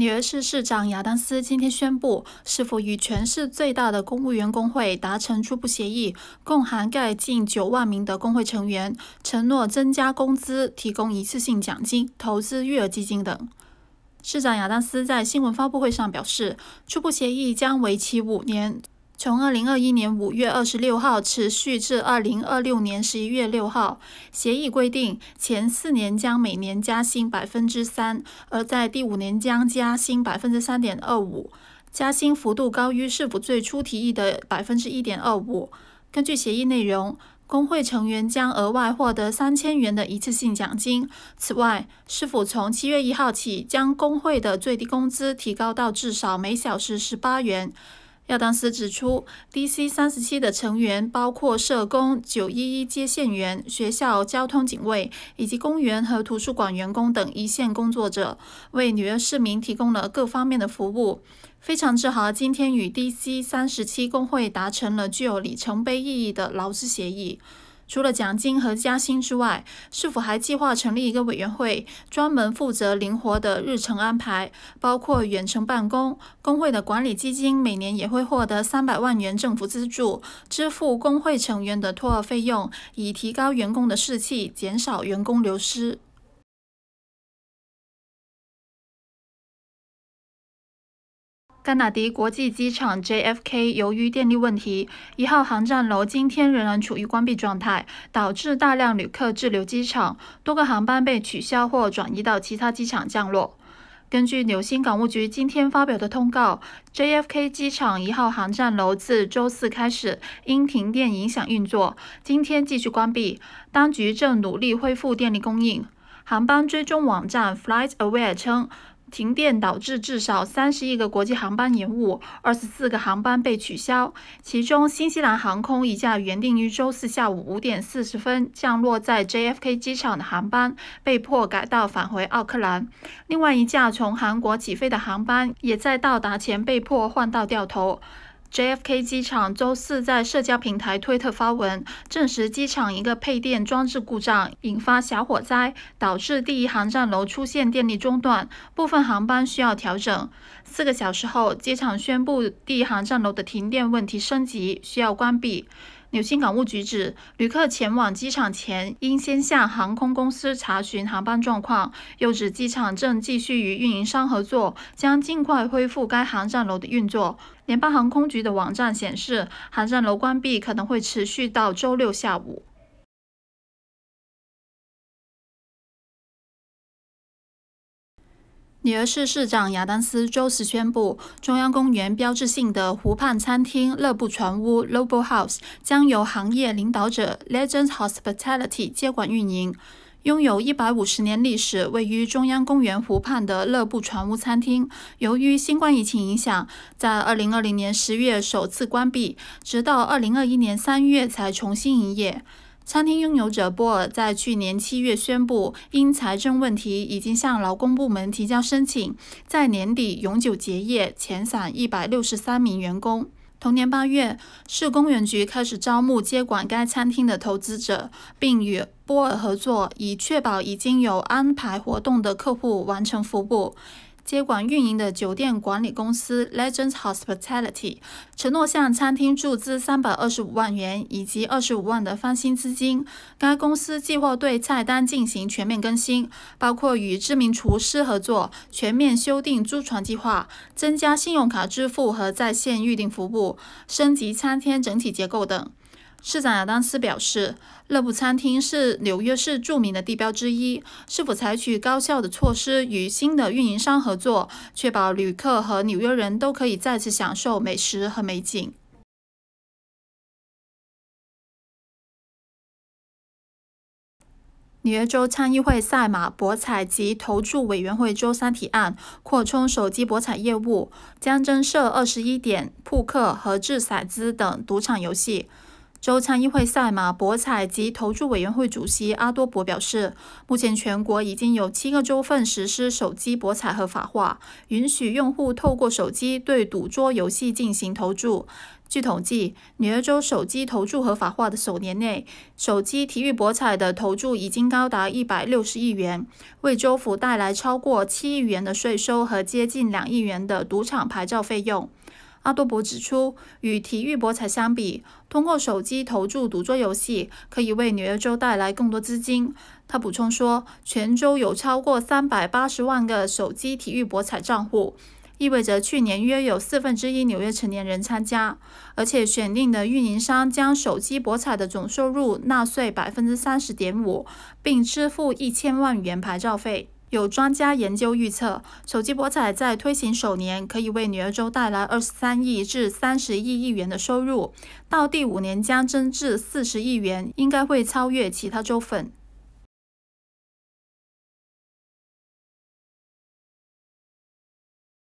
纽约市市长亚当斯今天宣布，是否与全市最大的公务员工会达成初步协议，共涵盖近九万名的工会成员，承诺增加工资、提供一次性奖金、投资育儿基金等。市长亚当斯在新闻发布会上表示，初步协议将为期五年。从二零二一年五月二十六号持续至二零二六年十一月六号，协议规定前四年将每年加薪百分之三，而在第五年将加薪百分之三点二五，加薪幅度高于市府最初提议的百分之一点二五。根据协议内容，工会成员将额外获得三千元的一次性奖金。此外，市府从七月一号起将工会的最低工资提高到至少每小时十八元。亚当斯指出，DC 37的成员包括社工、911接线员、学校、交通警卫以及公园和图书馆员工等一线工作者，为纽约市民提供了各方面的服务。非常自豪，今天与 DC 37工会达成了具有里程碑意义的劳资协议。除了奖金和加薪之外，是否还计划成立一个委员会，专门负责灵活的日程安排，包括远程办公？工会的管理基金每年也会获得三百万元政府资助，支付工会成员的托儿费用，以提高员工的士气，减少员工流失。加纳迪国际机场 （JFK） 由于电力问题，一号航站楼今天仍然处于关闭状态，导致大量旅客滞留机场，多个航班被取消或转移到其他机场降落。根据纽新港务局今天发表的通告，JFK 机场一号航站楼自周四开始因停电影响运作，今天继续关闭。当局正努力恢复电力供应。航班追踪网站 FlightAware 称。停电导致至少三十一个国际航班延误，二十四个航班被取消。其中，新西兰航空一架原定于周四下午五点四十分降落在 JFK 机场的航班被迫改道返回奥克兰，另外一架从韩国起飞的航班也在到达前被迫换道掉头。JFK 机场周四在社交平台推特发文，证实机场一个配电装置故障引发小火灾，导致第一航站楼出现电力中断，部分航班需要调整。四个小时后，机场宣布第一航站楼的停电问题升级，需要关闭。纽新港务局指，旅客前往机场前应先向航空公司查询航班状况。又指，机场正继续与运营商合作，将尽快恢复该航站楼的运作。联邦航空局的网站显示，航站楼关闭可能会持续到周六下午。女儿市市长亚当斯周四宣布，中央公园标志性的湖畔餐厅乐布船屋 （Lobel House） 将由行业领导者 Legend Hospitality 接管运营。拥有一百五十年历史、位于中央公园湖畔的乐布船屋餐厅，由于新冠疫情影响，在二零二零年十月首次关闭，直到二零二一年三月才重新营业。餐厅拥有者波尔在去年七月宣布，因财政问题，已经向劳工部门提交申请，在年底永久结业，遣散一百六十三名员工。同年八月，市公园局开始招募接管该餐厅的投资者，并与波尔合作，以确保已经有安排活动的客户完成服务。接管运营的酒店管理公司 Legends Hospitality 承诺向餐厅注资三百二十五万元以及二十五万的翻新资金。该公司计划对菜单进行全面更新，包括与知名厨师合作，全面修订租床计划，增加信用卡支付和在线预订服务，升级餐厅整体结构等。市长亚当斯表示：“乐布餐厅是纽约市著名的地标之一，是否采取高效的措施与新的运营商合作，确保旅客和纽约人都可以再次享受美食和美景？”纽约州参议会赛马、博彩及投注委员会周三提案扩充手机博彩业务，将增设二十一点、扑克和掷骰子等赌场游戏。州参议会赛马、博彩及投注委员会主席阿多博表示，目前全国已经有七个州份实施手机博彩合法化，允许用户透过手机对赌桌游戏进行投注。据统计，女儿州手机投注合法化的首年内，手机体育博彩的投注已经高达一百六十亿元，为州府带来超过七亿元的税收和接近两亿元的赌场牌照费用。阿多伯指出，与体育博彩相比，通过手机投注赌桌游戏可以为纽约州带来更多资金。他补充说，全州有超过380万个手机体育博彩账户，意味着去年约有四分之一纽约成年人参加。而且，选定的运营商将手机博彩的总收入纳税百分之三十点五，并支付1000万元牌照费。有专家研究预测，手机博彩在推行首年可以为女儿州带来二十三亿至三十亿亿元的收入，到第五年将增至四十亿元，应该会超越其他州份。